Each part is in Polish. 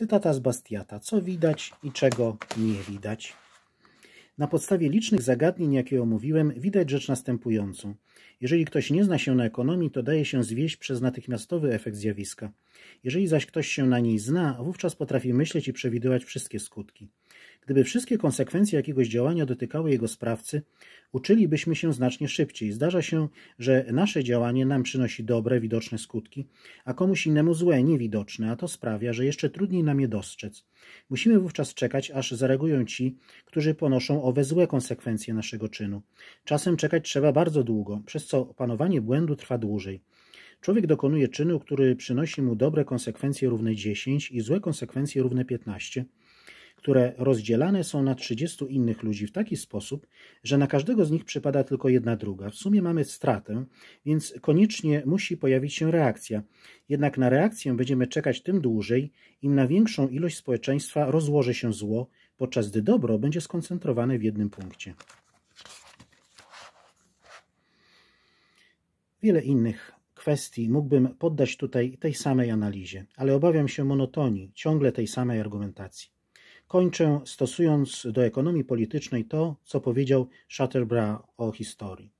Cytata z Bastiata. Co widać i czego nie widać? Na podstawie licznych zagadnień, jakie omówiłem, widać rzecz następującą. Jeżeli ktoś nie zna się na ekonomii, to daje się zwieść przez natychmiastowy efekt zjawiska. Jeżeli zaś ktoś się na niej zna, wówczas potrafi myśleć i przewidywać wszystkie skutki. Gdyby wszystkie konsekwencje jakiegoś działania dotykały jego sprawcy, uczylibyśmy się znacznie szybciej. Zdarza się, że nasze działanie nam przynosi dobre, widoczne skutki, a komuś innemu złe, niewidoczne, a to sprawia, że jeszcze trudniej nam je dostrzec. Musimy wówczas czekać, aż zareagują ci, którzy ponoszą owe złe konsekwencje naszego czynu. Czasem czekać trzeba bardzo długo, przez co panowanie błędu trwa dłużej. Człowiek dokonuje czynu, który przynosi mu dobre konsekwencje równe 10 i złe konsekwencje równe 15 które rozdzielane są na 30 innych ludzi w taki sposób, że na każdego z nich przypada tylko jedna druga. W sumie mamy stratę, więc koniecznie musi pojawić się reakcja. Jednak na reakcję będziemy czekać tym dłużej, im na większą ilość społeczeństwa rozłoży się zło, podczas gdy dobro będzie skoncentrowane w jednym punkcie. Wiele innych kwestii mógłbym poddać tutaj tej samej analizie, ale obawiam się monotonii, ciągle tej samej argumentacji. Kończę stosując do ekonomii politycznej to, co powiedział Shatterbra o historii.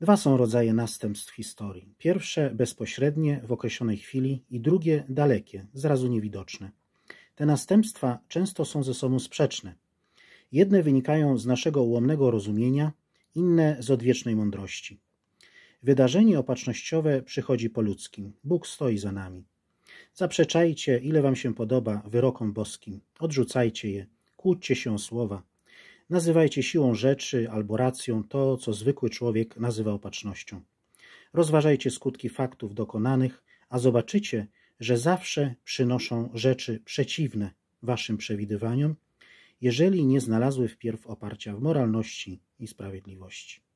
Dwa są rodzaje następstw historii. Pierwsze bezpośrednie w określonej chwili i drugie dalekie, zrazu niewidoczne. Te następstwa często są ze sobą sprzeczne. Jedne wynikają z naszego ułomnego rozumienia, inne z odwiecznej mądrości. Wydarzenie opatrznościowe przychodzi po ludzkim. Bóg stoi za nami. Zaprzeczajcie, ile wam się podoba, wyrokom boskim. Odrzucajcie je, kłóćcie się o słowa. Nazywajcie siłą rzeczy albo racją to, co zwykły człowiek nazywa opatrznością. Rozważajcie skutki faktów dokonanych, a zobaczycie, że zawsze przynoszą rzeczy przeciwne waszym przewidywaniom, jeżeli nie znalazły wpierw oparcia w moralności i sprawiedliwości.